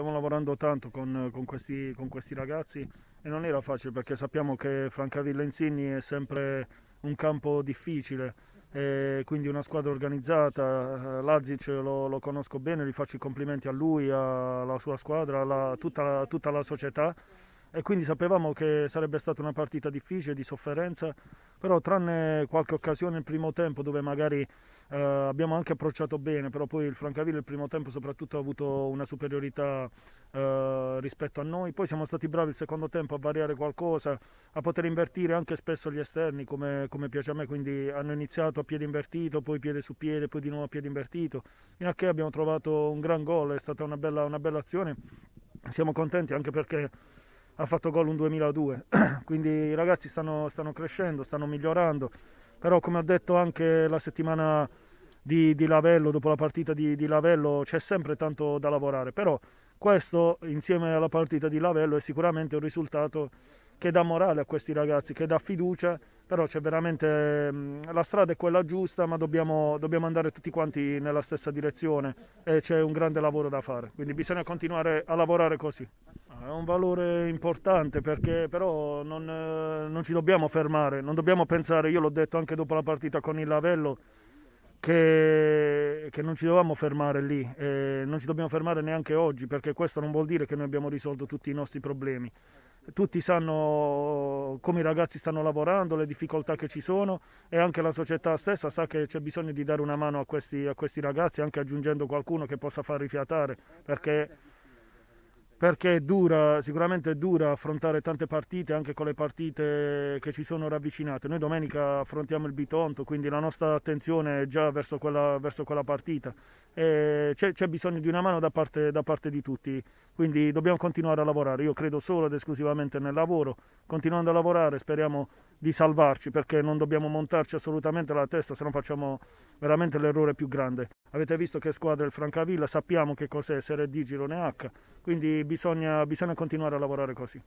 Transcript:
Stiamo lavorando tanto con, con, questi, con, questi, ragazzi e non era facile perché sappiamo che Francavilla Insigni è sempre un campo difficile, quindi una squadra organizzata. Eh, Lazic lo, lo, conosco bene, gli faccio i complimenti a lui, alla sua squadra, a tutta, tutta la società e quindi sapevamo che sarebbe stata una partita difficile, di sofferenza però tranne qualche occasione il primo tempo dove magari eh, abbiamo anche approcciato bene, però poi il Francavilla il primo tempo soprattutto ha avuto una superiorità eh, rispetto a noi, poi siamo stati bravi il secondo tempo a variare qualcosa, a poter invertire anche spesso gli esterni come, come piace a me, quindi hanno iniziato a piede invertito, poi piede su piede, poi di nuovo a piede invertito, fino a che abbiamo trovato un gran gol, è stata una bella, una bella azione, siamo contenti anche perché ha fatto gol un 2002 quindi i ragazzi stanno, stanno, crescendo stanno migliorando però come ho detto anche la settimana di, di Lavello dopo la partita di, di Lavello c'è sempre tanto da lavorare però questo insieme alla partita di Lavello è sicuramente un risultato che dà morale a questi ragazzi che dà fiducia però c'è veramente mm, la strada è quella giusta, ma dobbiamo, dobbiamo andare tutti quanti nella stessa direzione e c'è un grande lavoro da fare, quindi bisogna continuare a lavorare così. È un valore importante perché però non, eh, non ci dobbiamo fermare, non dobbiamo pensare, io l'ho detto anche dopo la partita con il Lavello, che, che non ci dovevamo fermare lì, eh, non ci dobbiamo fermare neanche oggi, perché questo non vuol dire che noi abbiamo risolto tutti i nostri problemi. Tutti sanno come i ragazzi stanno lavorando, le difficoltà che ci sono e anche la società stessa sa che c'è bisogno di dare una mano a questi, a questi ragazzi, anche aggiungendo qualcuno che possa far rifiatare, perché perché è dura, sicuramente è dura affrontare tante partite, anche con le partite che ci sono ravvicinate. Noi domenica affrontiamo il Bitonto, quindi la nostra attenzione è già verso quella, verso quella partita. C'è, c'è, bisogno di una mano da parte, da parte di tutti, quindi dobbiamo continuare a lavorare. Io credo solo ed esclusivamente nel lavoro, continuando a lavorare speriamo di salvarci perché non dobbiamo montarci assolutamente la testa se no facciamo veramente l'errore più grande. Avete visto che squadra è il Francavilla, sappiamo che cos'è Serie D, Girone H, quindi bisogna, bisogna continuare a lavorare così.